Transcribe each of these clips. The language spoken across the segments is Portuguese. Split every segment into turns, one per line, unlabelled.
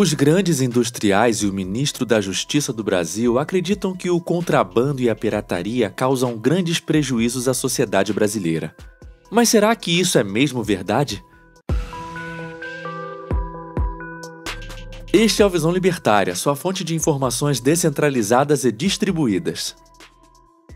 Os grandes industriais e o ministro da Justiça do Brasil acreditam que o contrabando e a pirataria causam grandes prejuízos à sociedade brasileira. Mas será que isso é mesmo verdade? Este é o Visão Libertária, sua fonte de informações descentralizadas e distribuídas.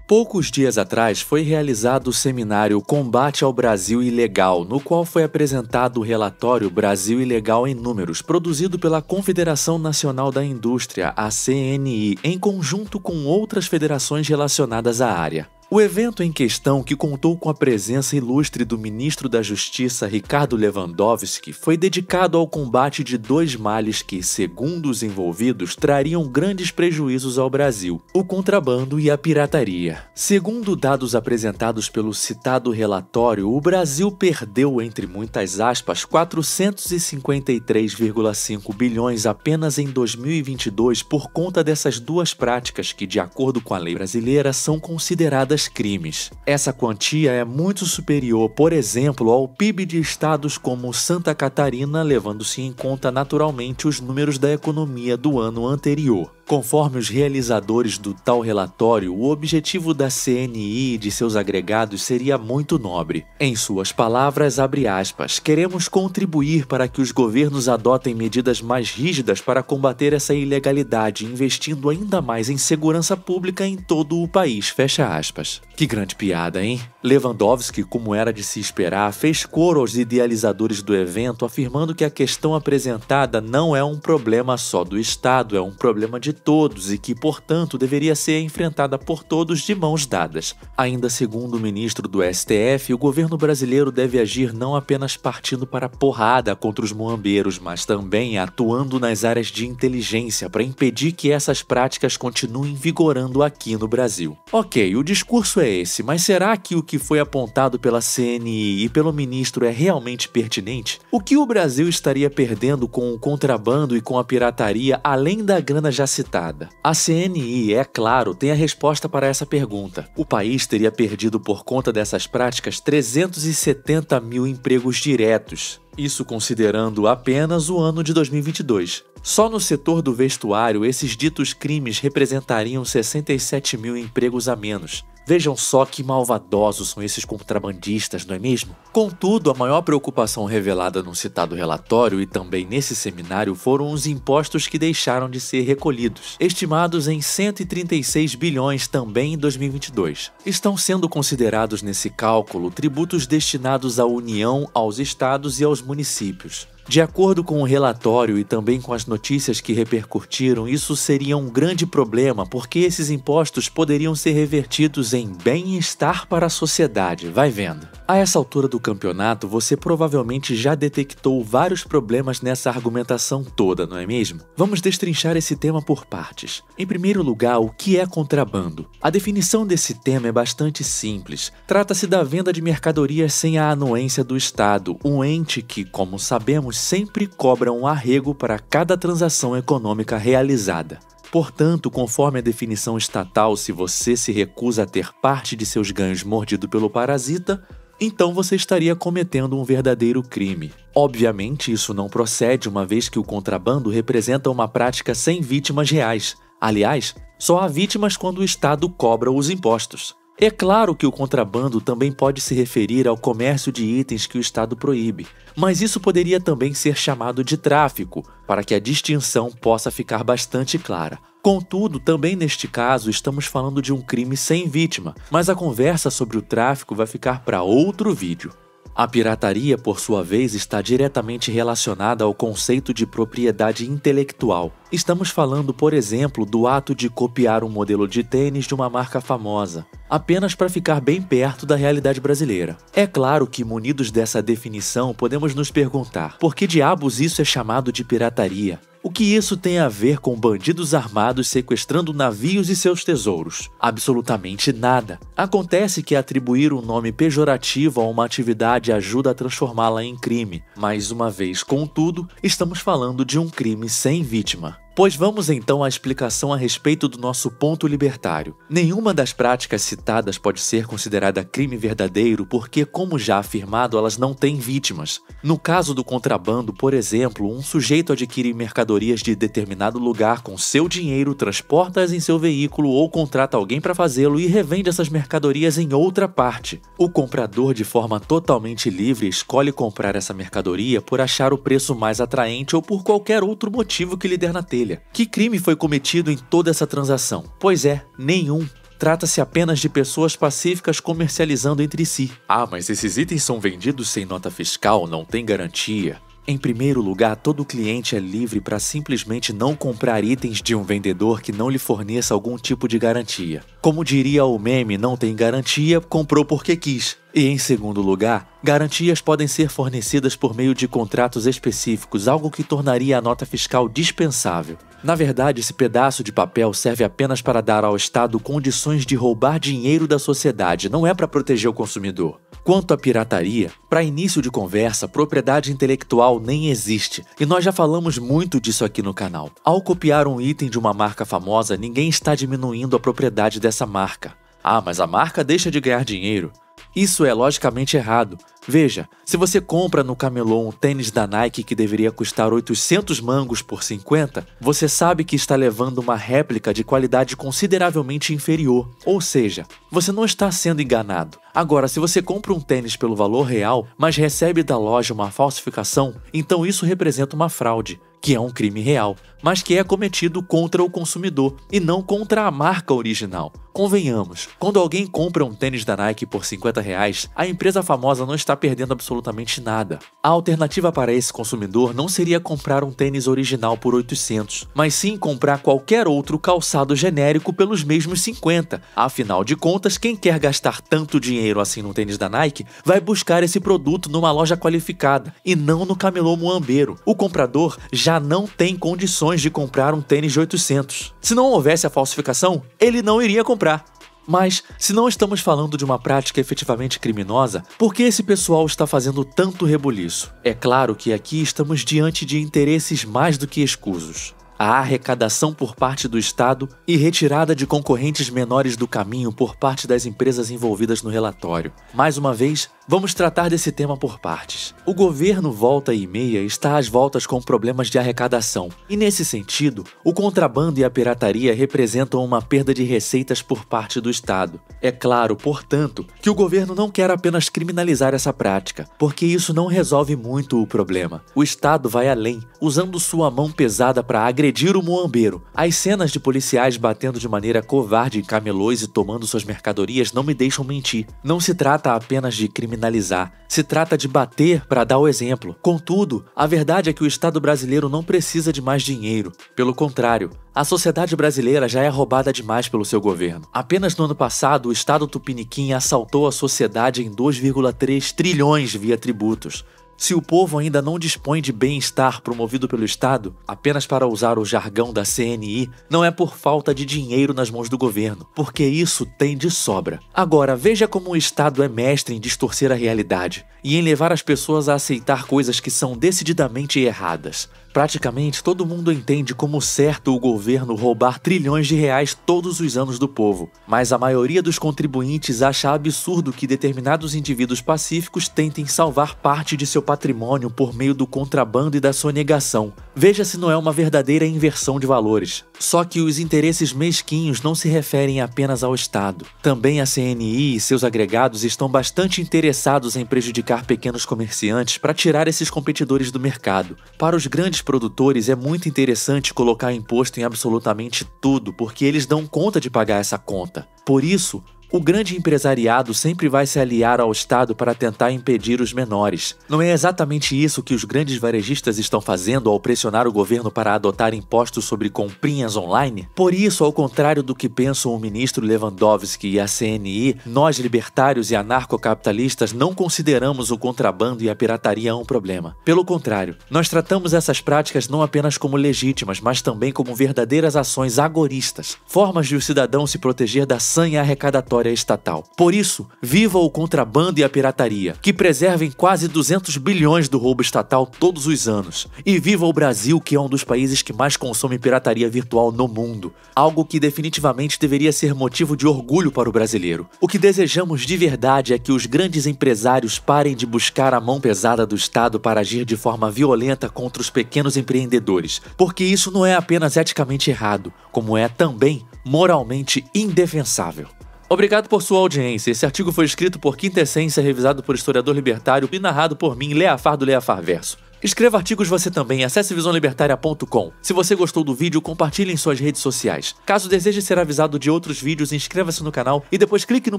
Poucos dias atrás foi realizado o seminário Combate ao Brasil Ilegal, no qual foi apresentado o relatório Brasil Ilegal em Números, produzido pela Confederação Nacional da Indústria, a CNI, em conjunto com outras federações relacionadas à área. O evento em questão, que contou com a presença ilustre do ministro da Justiça Ricardo Lewandowski, foi dedicado ao combate de dois males que, segundo os envolvidos, trariam grandes prejuízos ao Brasil: o contrabando e a pirataria. Segundo dados apresentados pelo citado relatório, o Brasil perdeu, entre muitas aspas, 453,5 bilhões apenas em 2022 por conta dessas duas práticas que, de acordo com a lei brasileira, são consideradas crimes. Essa quantia é muito superior, por exemplo, ao PIB de estados como Santa Catarina, levando-se em conta naturalmente os números da economia do ano anterior. Conforme os realizadores do tal relatório, o objetivo da CNI e de seus agregados seria muito nobre. Em suas palavras, aspas, queremos contribuir para que os governos adotem medidas mais rígidas para combater essa ilegalidade, investindo ainda mais em segurança pública em todo o país, fecha aspas. Que grande piada, hein? Lewandowski, como era de se esperar, fez coro aos idealizadores do evento, afirmando que a questão apresentada não é um problema só do Estado, é um problema de todos e que, portanto, deveria ser enfrentada por todos de mãos dadas. Ainda segundo o ministro do STF, o governo brasileiro deve agir não apenas partindo para a porrada contra os moambeiros, mas também atuando nas áreas de inteligência para impedir que essas práticas continuem vigorando aqui no Brasil. Ok, o discurso curso é esse, mas será que o que foi apontado pela CNI e pelo ministro é realmente pertinente? O que o Brasil estaria perdendo com o contrabando e com a pirataria além da grana já citada? A CNI, é claro, tem a resposta para essa pergunta. O país teria perdido por conta dessas práticas 370 mil empregos diretos, isso considerando apenas o ano de 2022. Só no setor do vestuário, esses ditos crimes representariam 67 mil empregos a menos, Vejam só que malvadosos são esses contrabandistas, não é mesmo? Contudo, a maior preocupação revelada no citado relatório e também nesse seminário foram os impostos que deixaram de ser recolhidos, estimados em 136 bilhões também em 2022. Estão sendo considerados nesse cálculo tributos destinados à União, aos estados e aos municípios. De acordo com o relatório e também com as notícias que repercutiram, isso seria um grande problema porque esses impostos poderiam ser revertidos em bem-estar para a sociedade, vai vendo. A essa altura do campeonato, você provavelmente já detectou vários problemas nessa argumentação toda, não é mesmo? Vamos destrinchar esse tema por partes. Em primeiro lugar, o que é contrabando? A definição desse tema é bastante simples. Trata-se da venda de mercadorias sem a anuência do Estado, um ente que, como sabemos, sempre cobra um arrego para cada transação econômica realizada. Portanto, conforme a definição estatal, se você se recusa a ter parte de seus ganhos mordido pelo parasita, então você estaria cometendo um verdadeiro crime. Obviamente, isso não procede, uma vez que o contrabando representa uma prática sem vítimas reais. Aliás, só há vítimas quando o Estado cobra os impostos. É claro que o contrabando também pode se referir ao comércio de itens que o Estado proíbe, mas isso poderia também ser chamado de tráfico, para que a distinção possa ficar bastante clara. Contudo, também neste caso estamos falando de um crime sem vítima, mas a conversa sobre o tráfico vai ficar para outro vídeo. A pirataria, por sua vez, está diretamente relacionada ao conceito de propriedade intelectual. Estamos falando, por exemplo, do ato de copiar um modelo de tênis de uma marca famosa, apenas para ficar bem perto da realidade brasileira. É claro que, munidos dessa definição, podemos nos perguntar: por que diabos isso é chamado de pirataria? O que isso tem a ver com bandidos armados sequestrando navios e seus tesouros? Absolutamente nada. Acontece que atribuir um nome pejorativo a uma atividade ajuda a transformá-la em crime. Mais uma vez, contudo, estamos falando de um crime sem vítima. Pois vamos então à explicação a respeito do nosso ponto libertário. Nenhuma das práticas citadas pode ser considerada crime verdadeiro porque, como já afirmado, elas não têm vítimas. No caso do contrabando, por exemplo, um sujeito adquire mercadorias de determinado lugar com seu dinheiro, transporta-as em seu veículo ou contrata alguém para fazê-lo e revende essas mercadorias em outra parte. O comprador, de forma totalmente livre, escolhe comprar essa mercadoria por achar o preço mais atraente ou por qualquer outro motivo que lhe der na telha orelha. Que crime foi cometido em toda essa transação? Pois é, nenhum. Trata-se apenas de pessoas pacíficas comercializando entre si. Ah, mas esses itens são vendidos sem nota fiscal, não tem garantia. Em primeiro lugar, todo cliente é livre para simplesmente não comprar itens de um vendedor que não lhe forneça algum tipo de garantia. Como diria o meme, não tem garantia, comprou porque quis. E em segundo lugar, garantias podem ser fornecidas por meio de contratos específicos, algo que tornaria a nota fiscal dispensável. Na verdade, esse pedaço de papel serve apenas para dar ao Estado condições de roubar dinheiro da sociedade, não é para proteger o consumidor. Quanto à pirataria, para início de conversa, propriedade intelectual nem existe, e nós já falamos muito disso aqui no canal. Ao copiar um item de uma marca famosa, ninguém está diminuindo a propriedade dessa marca. Ah, mas a marca deixa de ganhar dinheiro. Isso é logicamente errado. Veja, se você compra no camelô um tênis da Nike que deveria custar 800 mangos por 50, você sabe que está levando uma réplica de qualidade consideravelmente inferior. Ou seja, você não está sendo enganado. Agora, se você compra um tênis pelo valor real, mas recebe da loja uma falsificação, então isso representa uma fraude, que é um crime real, mas que é cometido contra o consumidor e não contra a marca original. Convenhamos, quando alguém compra um tênis da Nike por 50 reais, a empresa famosa não está perdendo absolutamente nada. A alternativa para esse consumidor não seria comprar um tênis original por 800, mas sim comprar qualquer outro calçado genérico pelos mesmos 50. Afinal de contas, quem quer gastar tanto dinheiro dinheiro assim num tênis da Nike, vai buscar esse produto numa loja qualificada e não no camelô muambeiro. O comprador já não tem condições de comprar um tênis de 800. Se não houvesse a falsificação, ele não iria comprar. Mas, se não estamos falando de uma prática efetivamente criminosa, por que esse pessoal está fazendo tanto rebuliço? É claro que aqui estamos diante de interesses mais do que escusos a arrecadação por parte do Estado e retirada de concorrentes menores do caminho por parte das empresas envolvidas no relatório. Mais uma vez, vamos tratar desse tema por partes. O governo volta e meia está às voltas com problemas de arrecadação, e nesse sentido, o contrabando e a pirataria representam uma perda de receitas por parte do Estado. É claro, portanto, que o governo não quer apenas criminalizar essa prática, porque isso não resolve muito o problema. O Estado vai além, usando sua mão pesada para agredir agredir o muambeiro. As cenas de policiais batendo de maneira covarde em camelôs e tomando suas mercadorias não me deixam mentir. Não se trata apenas de criminalizar, se trata de bater para dar o exemplo. Contudo, a verdade é que o Estado brasileiro não precisa de mais dinheiro. Pelo contrário, a sociedade brasileira já é roubada demais pelo seu governo. Apenas no ano passado, o Estado tupiniquim assaltou a sociedade em 2,3 trilhões via tributos. Se o povo ainda não dispõe de bem-estar promovido pelo Estado, apenas para usar o jargão da CNI, não é por falta de dinheiro nas mãos do governo, porque isso tem de sobra. Agora, veja como o Estado é mestre em distorcer a realidade e em levar as pessoas a aceitar coisas que são decididamente erradas. Praticamente todo mundo entende como certo o governo roubar trilhões de reais todos os anos do povo, mas a maioria dos contribuintes acha absurdo que determinados indivíduos pacíficos tentem salvar parte de seu patrimônio por meio do contrabando e da sonegação. Veja se não é uma verdadeira inversão de valores. Só que os interesses mesquinhos não se referem apenas ao Estado. Também a CNI e seus agregados estão bastante interessados em prejudicar pequenos comerciantes para tirar esses competidores do mercado. Para os grandes produtores é muito interessante colocar imposto em absolutamente tudo, porque eles dão conta de pagar essa conta. Por isso, o grande empresariado sempre vai se aliar ao Estado para tentar impedir os menores. Não é exatamente isso que os grandes varejistas estão fazendo ao pressionar o governo para adotar impostos sobre comprinhas online? Por isso, ao contrário do que pensam o ministro Lewandowski e a CNI, nós libertários e anarcocapitalistas não consideramos o contrabando e a pirataria um problema. Pelo contrário, nós tratamos essas práticas não apenas como legítimas, mas também como verdadeiras ações agoristas, formas de o cidadão se proteger da sanha arrecadatória estatal. Por isso, viva o contrabando e a pirataria, que preservem quase 200 bilhões do roubo estatal todos os anos. E viva o Brasil, que é um dos países que mais consome pirataria virtual no mundo, algo que definitivamente deveria ser motivo de orgulho para o brasileiro. O que desejamos de verdade é que os grandes empresários parem de buscar a mão pesada do Estado para agir de forma violenta contra os pequenos empreendedores, porque isso não é apenas eticamente errado, como é também moralmente indefensável. Obrigado por sua audiência. Esse artigo foi escrito por Quinta Essência, revisado por historiador libertário e narrado por mim, Leafar do Leafar Verso. Escreva artigos você também, acesse visãolibertaria.com. Se você gostou do vídeo, compartilhe em suas redes sociais. Caso deseje ser avisado de outros vídeos, inscreva-se no canal e depois clique no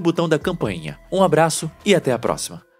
botão da campainha. Um abraço e até a próxima.